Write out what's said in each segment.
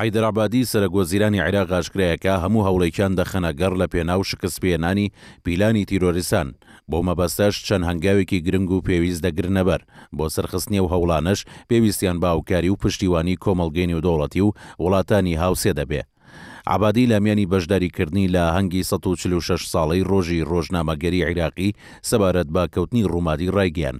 حیدرابادی سەرگۆزیرانی عێراق ئاشکرایەکە هەموو هەوڵێکیان دەخەنە گەڕ لە پێناو شکستپێنانی پیلانی تیرۆریسان بۆ مەبەستەش چەند هەنگاوێکی گرنگ و پێویست دەگرنەبەر بۆ سەرخستنی و هەوڵانش پێویستیان باوکاری و پشتیوانی کۆمەلگەینی و دەوڵەتی و وڵاتانی هاوسێ دەبێت عبادی لامیانی بەشداریکردنی لە هەنگی 1946 ساڵی ڕۆژی ڕۆژنامەگەری عیراقی سەبارەت بە کەوتنی ڕوومادی ڕایگەیان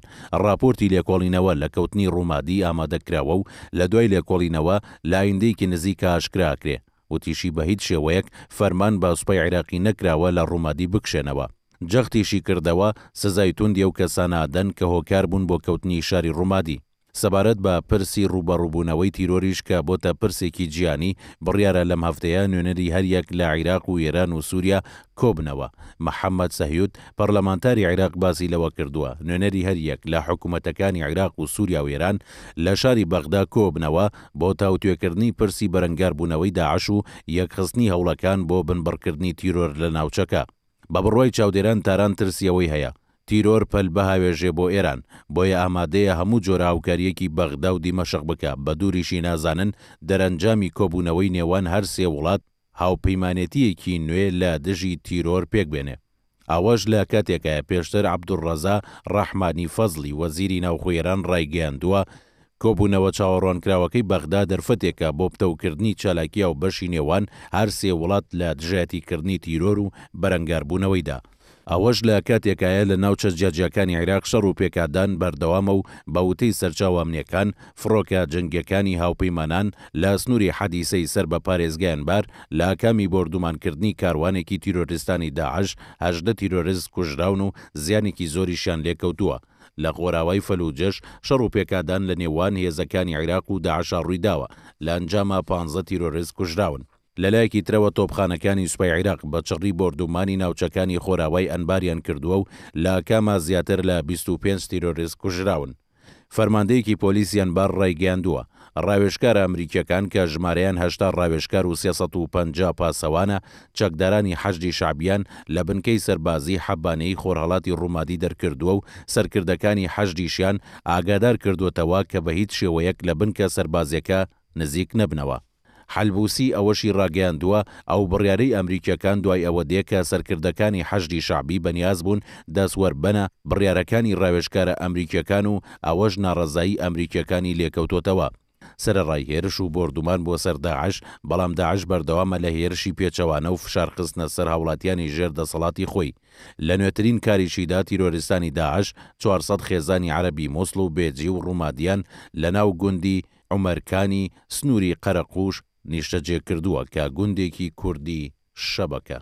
راپۆرتی لێکۆڵینەوە لە کەوتنی ڕوومادی ئامادەکراوە و لە دوای لێکۆڵینەوە لایندەیەکی نزیک ئاشکراکرێ وتیشی بە هیچ شێوەیەک فەرمان با سوپای عێراقی نەکراوە لە ڕوومادی بکشێنەوە. جەختیشی کردەوە سزای توندی و کەسانە دەن کە هۆکار بوون بۆ کەوتنی شاری ڕوومادی سەبارەت بە پرسی ڕوبەڕووبوونەوەی تیرۆریش کە بۆتە پرسێکی گیانی بڕیارە لەم هەفتەیە نوێنەری هەریەک لە عیراق و ئێران و سووریا کۆبنەوە محەممەد سەهیوت پەرلەمانتاری عیراق باسی لەوە کردووە نوێنەری هەریەک لە حکوومەتەکانی عیراق و سووریا و ئێران لە شاری بەغدا کۆبنەوە بۆ تاوتێکردنی پرسی بەرەنگار بوونەوەی داعش و یەکخستنی هەوڵەکان بۆ بنبڕکردنی تیرۆر لە ناوچەکە بە بڕوای چاودێران تاران ترسیەوەی هەیە تیرۆر پەل بەهاوێژێ بۆ ئێران بۆیە ئامادەیە هەموو جۆراوکاریەکی بەغدا و دیمەشق بکە بە دووریشی نازانن دەرەنجامی کۆبوونەوەی نێوان هەر سێ وڵات هاوپەیمانێتیەکی نوێ لە دژی تیرۆر پێکبێنێ ئەوەش لە کاتێکە پێشتر عبدوڕەزا ڕەحمانی فەزلی وەزیری ناوخێران ڕایگەیاندووە کۆبوونەوە چاوەڕۆنکراوەکەی بەغدا دەرفەتێکە بۆ پتەوکردنی چالاکییا و بەشی نێوان هەر سێ وڵات لە دژاتیکردنی تیرۆر و بەرەنگاربوونەوەیدا ئەوەش لە کاتێکایە لە ناو چەجیاجیەکانی عێراق شەڕ و پێکدان بەردەوامە و بەوتەی سەرچاوامنیەکان فڕۆکە جنگەکانی هاوپەیمانان لە سنووری حەدیسەی سەر بە پارێزگەیان بار لە کامی بردومانکردنی کاروانێکی تیرۆریستانی داعش هەژدە تیرۆریست کوژراون و زیانێکی زۆریشیان لێکەوتووە. لە غۆراوای فەلوجەش شەڕ و پێکدان لە نێوان هێزەکانی عێراق و داعشا ڕوویداوە لە ئەنجامە 15 تیرۆریست کوژراون. لەلایەکی ترەوە تۆپخانەکانی سوپای عیراق بە چڕی بردومانی ناوچەکانی خۆراوای ئەنباریان کردووە و لا کاما زیاتر لە 25 تیرۆریست کوژراون. فەرماندەیەکی پۆلیسیان بار ڕایگەاندووە ڕاوێشکار ئەمریکیەکان کە ژمارەیان هشتا ڕاوێشکار و 350 پاسەوانە چەکدارانی حەجدی شعبیان لە بنکەی سەربازی حەبانەی خۆرهڵاتی ڕوومادی دەرکردووە و سەرکردەکانی حەجدیشیان ئاگادار کردوتەوە کە بە هیچ شێوەیەک لە بنکە سەربازیەکە نزیک نەبنەوە. حلبوسی ئەوەشی ڕاگەاندووە ئەو بڕیاری ئەمریکیەکان دوای ئەوە دێکە سەرکردەکانی حەشی شعبی بەنیاز بوون دەسوەربەنە بڕیارەکانی ڕاوێژکارە ئەمریکیەکان و ئەوەش ناڕزایی ئەمریکیەکانی لێکەوتۆتەوە. سرەڕای هێرش و بردومان بۆ سەرداعش بەڵام داعش بەردەوامە لە هێرشی پێچەوانە و فشارخستنە سەر هاوڵاتیانی ژێر دەسەڵاتی خۆی لە نوێترین کاریشیدا تیرۆریستانی داعش 400 خێزانی عربی مۆسل و بێجی و ڕوومادیان لە ناو گوندی عمەرکانی سنووری قەرەقوش نیشتە جێکردووە کە گوندێکی کوردی شەبەکە